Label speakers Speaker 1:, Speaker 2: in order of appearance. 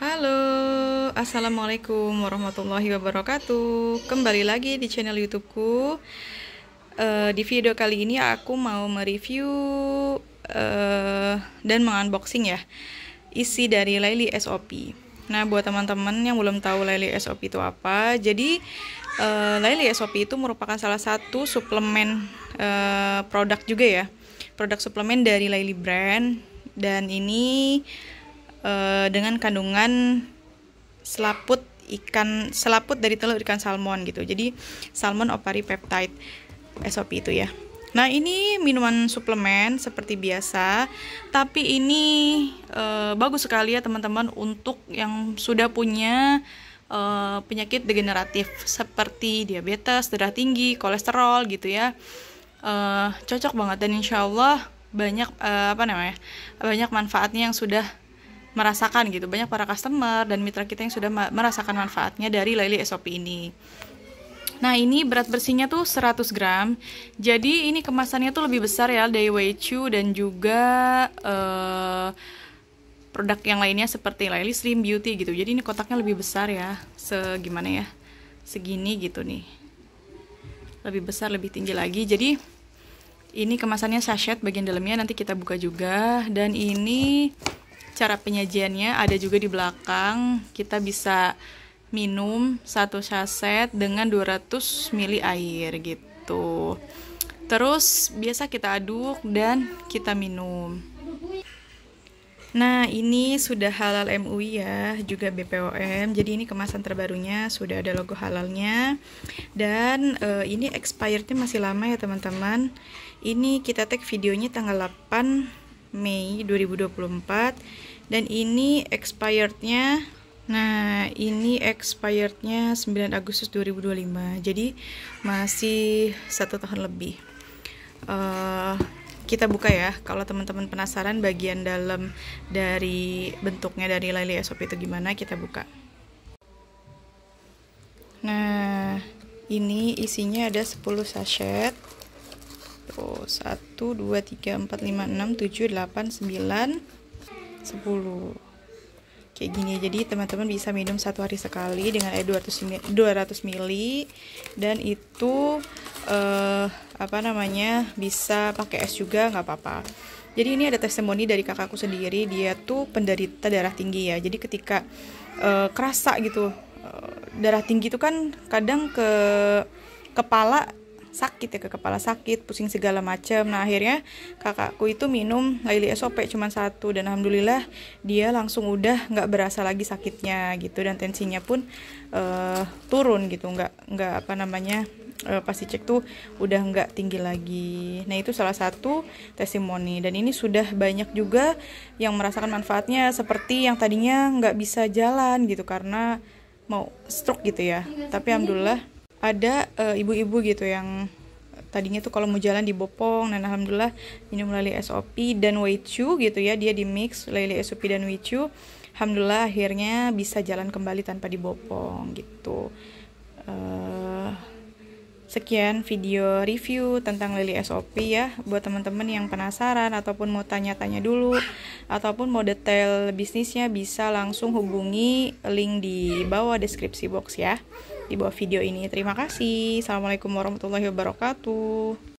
Speaker 1: Halo, Assalamualaikum warahmatullahi wabarakatuh Kembali lagi di channel youtubeku uh, Di video kali ini aku mau mereview uh, Dan mengunboxing ya Isi dari Laili SOP Nah, buat teman-teman yang belum tahu Laili SOP itu apa Jadi, uh, Laili SOP itu merupakan salah satu suplemen uh, produk juga ya Produk suplemen dari Laili Brand Dan ini Eh, dengan kandungan selaput ikan selaput dari telur ikan salmon gitu. Jadi salmon opari peptide SOP itu ya. Nah, ini minuman suplemen seperti biasa, tapi ini e, bagus sekali ya teman-teman untuk yang sudah punya e, penyakit degeneratif seperti diabetes, darah tinggi, kolesterol gitu ya. E, cocok banget dan insyaallah banyak e, apa namanya? banyak manfaatnya yang sudah merasakan gitu banyak para customer dan mitra kita yang sudah merasakan manfaatnya dari Lely SOP ini Nah ini berat bersihnya tuh 100 gram Jadi ini kemasannya tuh lebih besar ya dari Weichu dan juga uh, produk yang lainnya seperti Laili Slim Beauty gitu Jadi ini kotaknya lebih besar ya Segimana ya Segini gitu nih Lebih besar lebih tinggi lagi Jadi ini kemasannya sachet bagian dalamnya nanti kita buka juga Dan ini cara penyajiannya ada juga di belakang. Kita bisa minum satu saset dengan 200 ml air gitu. Terus biasa kita aduk dan kita minum. Nah, ini sudah halal MUI ya, juga BPOM. Jadi ini kemasan terbarunya sudah ada logo halalnya. Dan uh, ini expirednya masih lama ya, teman-teman. Ini kita take videonya tanggal 8 Mei 2024 dan ini expirednya nah ini expirednya 9 Agustus 2025 jadi masih satu tahun lebih uh, kita buka ya kalau teman-teman penasaran bagian dalam dari bentuknya dari Lily SOP itu gimana kita buka nah ini isinya ada 10 sachet 1 2 3 4 5 6 7 8 9 10 kayak gini jadi teman-teman bisa minum satu hari sekali dengan air 200 200 ml dan itu eh, apa namanya bisa pakai es juga nggak apa-apa jadi ini ada testimoni dari kakakku sendiri dia tuh penderita darah tinggi ya jadi ketika eh, kerasa gitu eh, darah tinggi itu kan kadang ke kepala sakit ya ke kepala sakit pusing segala macam nah akhirnya kakakku itu minum Laili SOP cuma satu dan alhamdulillah dia langsung udah nggak berasa lagi sakitnya gitu dan tensinya pun uh, turun gitu nggak nggak apa namanya uh, eh, pasti cek tuh udah nggak tinggi lagi nah itu salah satu testimoni dan ini sudah banyak juga yang merasakan manfaatnya seperti yang tadinya nggak bisa jalan gitu karena mau stroke gitu ya tapi alhamdulillah ada eh, ibu-ibu uh, gitu yang eh, tadinya tuh kalau mau jalan dibopong dan alhamdulillah minum lele SOP dan Weichu gitu ya dia di mix lele SOP dan Weichu alhamdulillah akhirnya bisa jalan kembali tanpa dibopong gitu uh, sekian video review tentang lele SOP ya buat teman-teman yang penasaran ataupun mau tanya-tanya dulu ataupun mau detail bisnisnya bisa langsung hubungi link di bawah deskripsi box ya di bawah video ini. Terima kasih. Assalamualaikum warahmatullahi wabarakatuh.